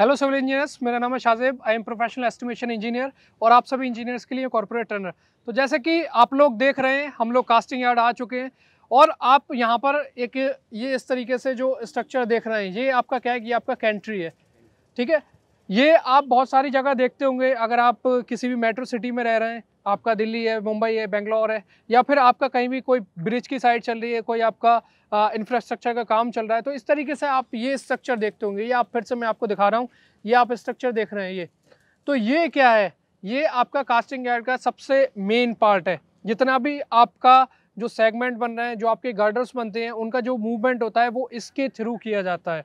hello civil engineers मेरा नाम है Shahzeb I am professional estimation engineer और आप सभी इंजीनियर्स के लिए कॉरपोरेट ट्रेनर तो जैसे कि आप लोग देख रहे हैं हम लोग कास्टिंग यार्ड आ चुके हैं और आप यहाँ पर एक ये इस तरीके से जो स्ट्रक्चर देख रहे हैं ये आपका क्या है कि आपका कैंट्री है ठीक है ये आप बहुत सारी जगह देखते होंगे अगर आप किसी भी मेट्रो सिटी में रह रहे हैं आपका दिल्ली है मुंबई है बेंगलोर है या फिर आपका कहीं भी कोई ब्रिज की साइड चल रही है कोई आपका इंफ्रास्ट्रक्चर का काम चल रहा है तो इस तरीके से आप ये स्ट्रक्चर देखते होंगे ये आप फिर से मैं आपको दिखा रहा हूँ ये आप स्ट्रक्चर देख रहे हैं ये तो ये क्या है ये आपका कास्टिंग यार्ड का सबसे मेन पार्ट है जितना भी आपका जो सेगमेंट बन रहे हैं जो आपके गर्डर्स बनते हैं उनका जो मूवमेंट होता है वो इसके थ्रू किया जाता है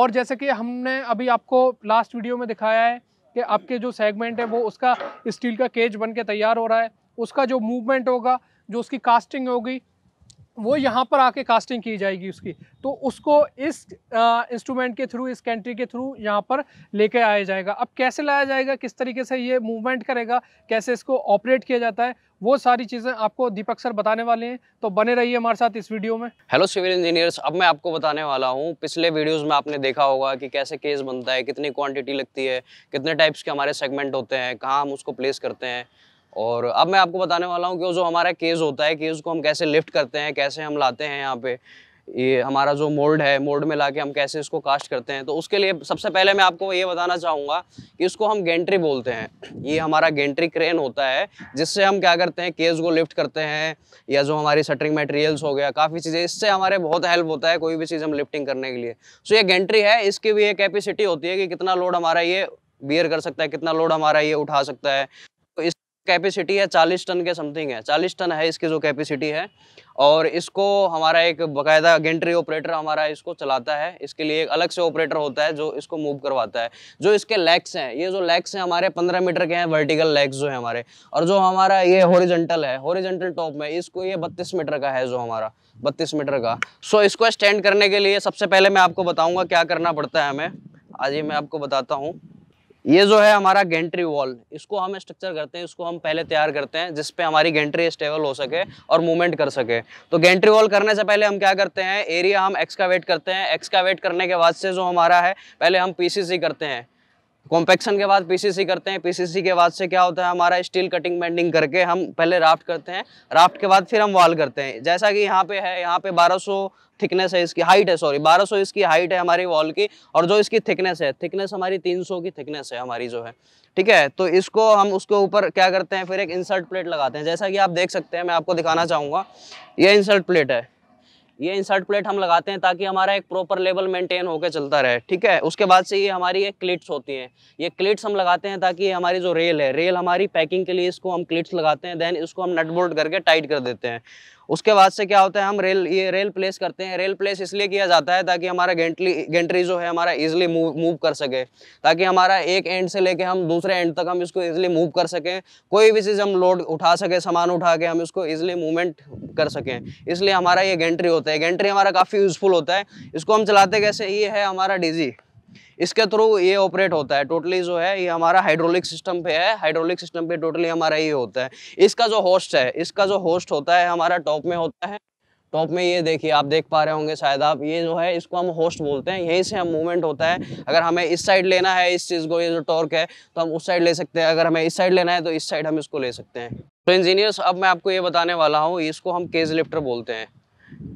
और जैसे कि हमने अभी आपको लास्ट वीडियो में दिखाया है कि आपके जो सेगमेंट है वो उसका स्टील का केज बन के तैयार हो रहा है उसका जो मूवमेंट होगा जो उसकी कास्टिंग होगी वो यहाँ पर आके कास्टिंग की जाएगी उसकी तो उसको इस इंस्ट्रूमेंट के थ्रू इस कैंट्री के थ्रू यहाँ पर लेके आया जाएगा अब कैसे लाया जाएगा किस तरीके से ये मूवमेंट करेगा कैसे इसको ऑपरेट किया जाता है वो सारी चीज़ें आपको दीपक सर बताने वाले हैं तो बने रहिए हमारे साथ इस वीडियो में हेलो सिविल इंजीनियर्स अब मैं आपको बताने वाला हूँ पिछले वीडियोज में आपने देखा होगा कि कैसे केस बनता है कितनी क्वान्टिटी लगती है कितने टाइप्स के हमारे सेगमेंट होते हैं कहाँ हम उसको प्लेस करते हैं और अब मैं आपको बताने वाला हूँ कि जो हमारा केज होता है केज को हम कैसे लिफ्ट करते हैं कैसे हम लाते हैं यहाँ पे ये हमारा जो मोल्ड है मोल्ड में लाके हम कैसे इसको कास्ट करते हैं तो उसके लिए सबसे पहले मैं आपको ये बताना चाहूँगा कि इसको हम गेंट्री बोलते हैं ये हमारा गेंट्री क्रेन होता है जिससे हम क्या करते हैं केज को लिफ्ट करते हैं या जो हमारी सटरिंग मटेरियल्स हो गया काफ़ी चीज़ें इससे हमारे बहुत हेल्प होता है कोई भी चीज़ हम लिफ्टिंग करने के लिए सो ये गेंट्री है इसकी भी ये कैपेसिटी होती है कि कितना लोड हमारा ये बियर कर सकता है कितना लोड हमारा ये उठा सकता है कैपेसिटी है चालीस टन के समथिंग है चालीस टन है इसकी जो कैपेसिटी है और इसको हमारा एक बकायदा गेंट्री ऑपरेटर हमारा इसको चलाता है इसके लिए एक अलग से ऑपरेटर होता है जो इसको मूव करवाता है जो इसके लेग्स हैं ये जो लेग्स हैं हमारे 15 मीटर के हैं वर्टिकल लेग्स जो है हमारे और जो हमारा ये हॉरिजेंटल है हॉरिजेंटल टॉप में इसको ये 32 मीटर का है जो हमारा बत्तीस मीटर का सो so, इसको स्टैंड करने के लिए सबसे पहले मैं आपको बताऊँगा क्या करना पड़ता है हमें आज ये मैं आपको बताता हूँ ये जो है हमारा गेंट्री वॉल इसको हम स्ट्रक्चर करते हैं इसको हम पहले तैयार करते हैं जिसपे हमारी गेंट्री स्टेबल हो सके और मूवमेंट कर सके तो गेंट्री वॉल करने से पहले हम क्या करते हैं एरिया हम एक्सकावेट करते हैं एक्सकावेट करने के बाद से जो हमारा है पहले हम पीसीसी करते हैं कॉम्पेक्शन के बाद पीसीसी करते हैं पीसीसी के बाद से क्या होता है हमारा स्टील कटिंग बेंडिंग करके हम पहले राफ्ट करते हैं राफ्ट के बाद फिर हम वॉल करते हैं जैसा कि यहाँ पे है यहाँ पे 1200 थिकनेस है इसकी हाइट है सॉरी 1200 इसकी हाइट है हमारी वॉल की और जो इसकी थिकनेस है थिकनेस हमारी 300 की थिकनेस है हमारी जो है ठीक है तो इसको हम उसके ऊपर क्या करते हैं फिर एक इंसर्ट प्लेट लगाते हैं जैसा कि आप देख सकते हैं मैं आपको दिखाना चाहूँगा ये इंसर्ट प्लेट है ये इंसर्ट प्लेट हम लगाते हैं ताकि हमारा एक प्रॉपर लेवल मेंटेन होकर चलता रहे ठीक है उसके बाद से ये हमारी ये क्लिट्स होती हैं ये क्लिट्स हम लगाते हैं ताकि हमारी जो रेल है रेल हमारी पैकिंग के लिए इसको हम क्लिट्स लगाते हैं देन इसको हम नट बोल्ट करके टाइट कर देते हैं उसके बाद से क्या होता है हम रेल ये रेल प्लेस करते हैं रेल प्लेस इसलिए किया जाता है ताकि हमारा गेंटली गेंट्री जो है हमारा इजिली मूव मूव कर सके ताकि हमारा एक एंड से लेके हम दूसरे एंड तक हम इसको इजिली मूव कर सकें कोई भी चीज़ हम लोड उठा सके सामान उठा के हम इसको इजिली मूवमेंट कर सकें इसलिए हमारा ये गेंट्री होता है गेंट्री हमारा काफ़ी यूज़फुल होता है इसको हम चलाते कैसे ये है हमारा डिजी इसके थ्रू ये ऑपरेट होता है टोटली जो है ये हमारा हाइड्रोलिक सिस्टम पे है हाइड्रोलिक सिस्टम पे टोटली हमारा ये होता है इसका जो होस्ट है इसका जो होस्ट होता है हमारा टॉप में होता है टॉप में ये देखिए आप देख पा रहे होंगे शायद आप ये जो है इसको हम होस्ट बोलते हैं यहीं से हम मूवमेंट होता है अगर हमें इस साइड लेना है इस चीज़ को ये जो टॉर्क है तो हम उस साइड ले सकते हैं अगर हमें इस साइड लेना है तो इस साइड हम इसको ले सकते हैं तो इंजीनियर्स अब मैं आपको ये बताने वाला हूँ इसको हम केज लिफ्टर बोलते हैं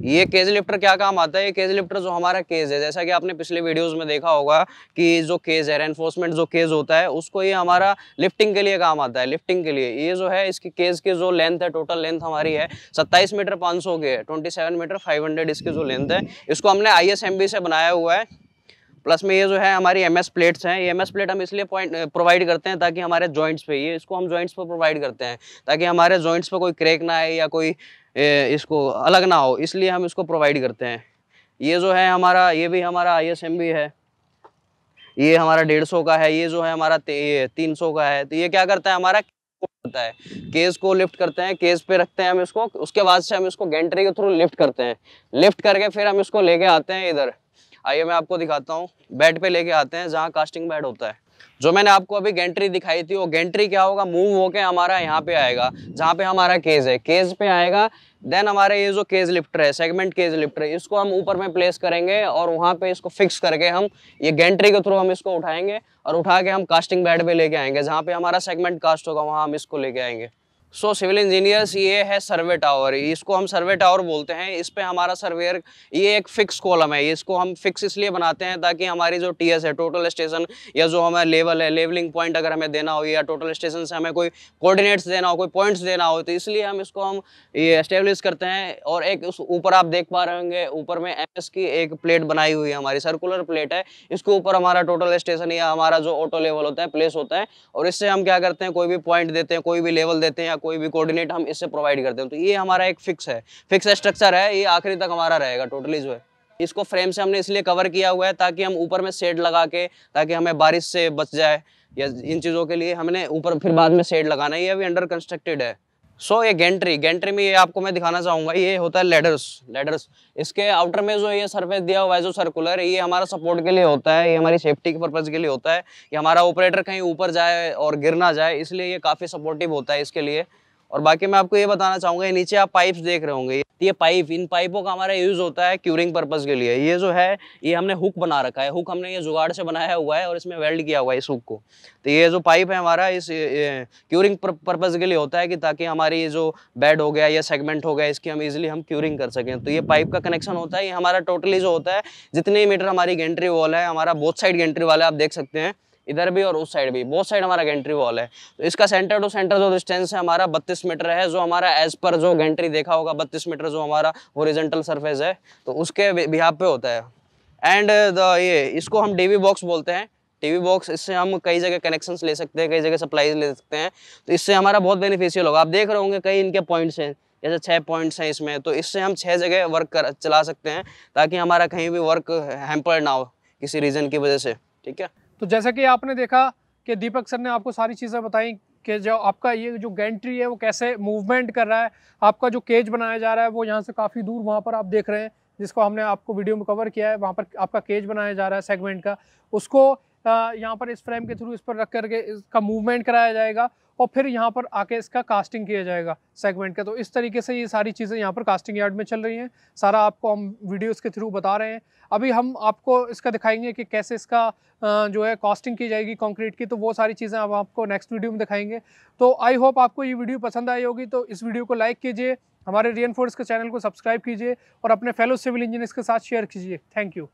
ये केज लिफ्टर क्या काम आता है ये केज लिफ्टर जो हमारा केज है जैसा कि आपने पिछले वीडियोस में देखा होगा कि जो केज है एनफोर्समेंट जो केज होता है उसको ये हमारा लिफ्टिंग के लिए काम आता है लिफ्टिंग के लिए ये जो है इसकी केज की जो लेंथ है टोटल लेंथ हमारी है सत्ताईस मीटर पाँच सौ की है twenty seven metre five hundred इसकी जो लेंथ है इसको हमने आई से बनाया हुआ है प्लस में ये जो है हमारी एम प्लेट्स हैं ये एम प्लेट हम इसलिए पॉइंट प्रोवाइड करते हैं ताकि हमारे जॉइंट्स पे ये इसको हम जॉइंट्स पर प्रोवाइड करते हैं ताकि हमारे जॉइंट्स पर कोई क्रैक ना आए या कोई इसको अलग ना हो इसलिए हम इसको प्रोवाइड करते हैं ये जो है हमारा ये भी हमारा आई एस एम भी है ये हमारा डेढ़ सौ का है ये जो है हमारा तीन सौ का है तो ये क्या करता है हमारा होता है केस को लिफ्ट करते हैं केस पे रखते हैं हम इसको उसके बाद से हम इसको गेंट्री के थ्रू लिफ्ट करते हैं लिफ्ट करके फिर हम इसको लेके आते हैं इधर आइए मैं आपको दिखाता हूँ बेड पे लेके आते हैं जहाँ कास्टिंग बेड होता है जो मैंने आपको अभी गेंट्री दिखाई थी वो गेंट्री क्या होगा मूव होके हमारा यहाँ पे आएगा जहाँ पे हमारा केज है केज पे आएगा देन हमारे ये जो केज लिफ्टर है सेगमेंट केज लिफ्टर है इसको हम ऊपर में प्लेस करेंगे और वहाँ पे इसको फिक्स करके हम ये गेंट्री के थ्रू हम इसको उठाएंगे और उठा के हम कास्टिंग बेड पे लेके आएंगे जहाँ पे हमारा सेगमेंट कास्ट होगा वहाँ हम इसको लेके आएंगे सो सिविल इंजीनियर्स ये है सर्वे टावर इसको हम सर्वे टावर बोलते हैं इस पर हमारा सर्वेयर ये एक फिक्स कॉलम है इसको हम फिक्स इसलिए बनाते हैं ताकि हमारी जो टी है टोटल स्टेशन या जो हमें लेवल है लेवलिंग पॉइंट अगर हमें देना हो या टोटल स्टेशन से हमें कोई कोऑर्डिनेट्स देना हो कोई पॉइंट्स देना हो तो इसलिए हम इसको हम ये इस्टेब्लिश करते हैं और एक उस ऊपर आप देख पा रहे होंगे ऊपर में एम की एक प्लेट बनाई हुई है हमारी सर्कुलर प्लेट है इसके ऊपर हमारा टोटल स्टेशन या हमारा जो ऑटो लेवल होता है प्लेस होता है और इससे हम क्या करते हैं कोई भी पॉइंट देते हैं कोई भी लेवल देते हैं कोई भी कोऑर्डिनेट हम इससे प्रोवाइड करते हैं तो ये हमारा एक फिक्स है फिक्स स्ट्रक्चर है ये आखिरी तक हमारा रहेगा टोटली जो है इसको फ्रेम से हमने इसलिए कवर किया हुआ है ताकि हम ऊपर में शेड लगा के ताकि हमें बारिश से बच जाए या इन चीज़ों के लिए हमने ऊपर फिर बाद में शेड लगाना है ये अभी अंडर कंस्ट्रक्टेड है सो so, ये गेंट्री गेंट्री में ये आपको मैं दिखाना चाहूंगा ये होता है लेडर्स लेडर्स इसके आउटर में जो ये सरफेस दिया हुआ है जो सर्कुलर ये हमारा सपोर्ट के लिए होता है ये हमारी सेफ्टी के पर्पज़ के लिए होता है कि हमारा ऑपरेटर कहीं ऊपर जाए और गिर ना जाए इसलिए ये काफ़ी सपोर्टिव होता है इसके लिए और बाकी मैं आपको ये बताना चाहूँगा नीचे आप पाइप्स देख रहे होंगे ये पाइप इन पाइपों का हमारा यूज़ होता है क्यूरिंग पर्पज़ के लिए ये जो है ये हमने हुक बना रखा है हुक हमने ये जुगाड़ से बनाया हुआ है और इसमें वेल्ड किया हुआ है इस हुक को तो ये जो पाइप है हमारा इस क्यूरिंग पर्पज़ के लिए होता है कि ताकि हमारी ये जो बेड हो गया या सेगमेंट हो गया इसकी हम इजिली हम क्यूरिंग कर सकें तो ये पाइप का कनेक्शन होता है ये हमारा टोटली जो होता है जितने मीटर हमारी गेंट्री वॉल है हमारा बहुत साइड गेंट्री है आप देख सकते हैं इधर भी और उस साइड भी बहुत साइड हमारा गेंट्री वॉल है तो इसका सेंटर टू सेंटर जो डिस्टेंस है हमारा बत्तीस मीटर है जो हमारा एज पर जो गेंट्री देखा होगा बत्तीस मीटर जो हमारा ओरिजेंटल सरफेस है तो उसके बिहार पे होता है एंड द ये इसको हम डीवी बॉक्स बोलते हैं टीवी बॉक्स इससे हम कई जगह कनेक्शंस ले सकते हैं कई जगह सप्लाईज ले सकते हैं तो इससे हमारा बहुत बेनिफिशियल होगा आप देख रहे होंगे कई इनके पॉइंट्स हैं जैसे छः पॉइंट्स हैं इसमें तो इससे हम छः जगह वर्क कर चला सकते हैं ताकि हमारा कहीं भी वर्क हैम्पर ना हो किसी रीज़न की वजह से ठीक है तो जैसा कि आपने देखा कि दीपक सर ने आपको सारी चीज़ें बताई कि जो आपका ये जो गेंट्री है वो कैसे मूवमेंट कर रहा है आपका जो केज बनाया जा रहा है वो यहाँ से काफ़ी दूर वहाँ पर आप देख रहे हैं जिसको हमने आपको वीडियो में कवर किया है वहाँ पर आपका केज बनाया जा रहा है सेगमेंट का उसको यहाँ पर इस फ्रेम के थ्रू इस पर रख करके इसका मूवमेंट कराया जाएगा और फिर यहाँ पर आके इसका कास्टिंग किया जाएगा सेगमेंट का तो इस तरीके से ये सारी चीज़ें यहाँ पर कास्टिंग यार्ड में चल रही हैं सारा आपको हम वीडियोस के थ्रू बता रहे हैं अभी हम आपको इसका दिखाएंगे कि कैसे इसका जो है कास्टिंग की जाएगी कंक्रीट की तो वो सारी चीज़ें हम आपको नेक्स्ट वीडियो में दिखाएंगे तो आई होप आपको ये वीडियो पसंद आई होगी तो इस वीडियो को लाइक कीजिए हमारे रियन फोर्स के चैनल को सब्सक्राइब कीजिए और अपने फेलो सिविल इंजीनियर्स के साथ शेयर कीजिए थैंक यू